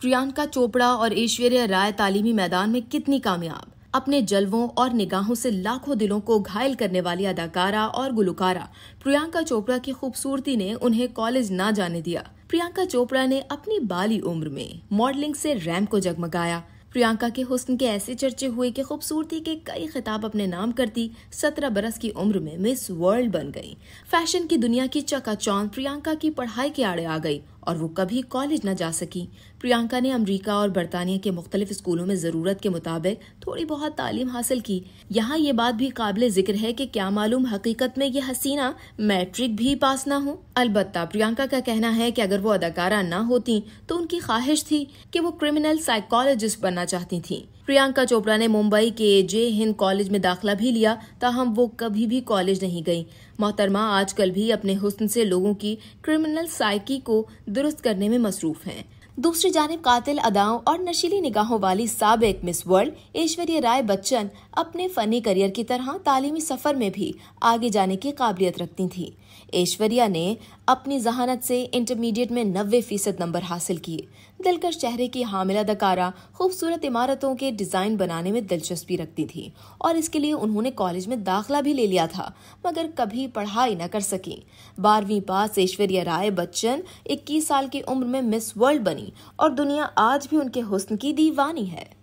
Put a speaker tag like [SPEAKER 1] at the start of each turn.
[SPEAKER 1] प्रियंका चोपड़ा और ऐश्वर्या राय तालीमी मैदान में कितनी कामयाब अपने जलवों और निगाहों से लाखों दिलों को घायल करने वाली अदाकारा और गुलकारा प्रियंका चोपड़ा की खूबसूरती ने उन्हें कॉलेज ना जाने दिया प्रियंका चोपड़ा ने अपनी बाली उम्र में मॉडलिंग से रैम को जगमगाया प्रियंका के हुस्न के ऐसे चर्चे हुए कि खूबसूरती के कई खिताब अपने नाम करती सत्रह बरस की उम्र में मिस वर्ल्ड बन गई फैशन की दुनिया की चकाचौंध प्रियंका की पढ़ाई के आड़े आ गई और वो कभी कॉलेज न जा सकी प्रियंका ने अमेरिका और बरतानिया के मुख्तलिफ स्कूलों में ज़रूरत के मुताबिक थोड़ी बहुत तालीम हासिल की यहाँ ये बात भी काबिल जिक्र है की क्या मालूम हकीकत में ये हसीना मैट्रिक भी पास न हो अलबत्ता प्रियंका का कहना है की अगर वो अदाकारा न होती तो उनकी ख्वाहिश थी की वो क्रिमिनल साइकोलॉजिस्ट बनना चाहती थी प्रियंका चोपड़ा ने मुंबई के जे हिंद कॉलेज में दाखिला भी लिया ताहम वो कभी भी कॉलेज नहीं गई मोहतरमा आजकल भी अपने हुस्न से लोगों की क्रिमिनल साइकी को दुरुस्त करने में मसरूफ हैं दूसरी जानब कातिल अदाओं और नशीली निगाहों वाली सबक मिस वर्ल्ड ऐश्वर्या राय बच्चन अपने फ़नी करियर की तरह तालीमी सफ़र में भी आगे जाने की काबिलियत रखती थी ऐश्वर्या ने अपनी जहानत से इंटरमीडिएट में नबे फ़ीसद नंबर हासिल किए दिलकश चेहरे की हामिला दकारा खूबसूरत इमारतों के डिज़ाइन बनाने में दिलचस्पी रखती थी और इसके लिए उन्होंने कॉलेज में दाखिला भी ले लिया था मगर कभी पढ़ाई न कर सकी बारहवीं पास ऐश्वर्या राय बच्चन इक्कीस साल की उम्र में मिस वर्ल्ड बनी और दुनिया आज भी उनके हुस्न की दीवानी है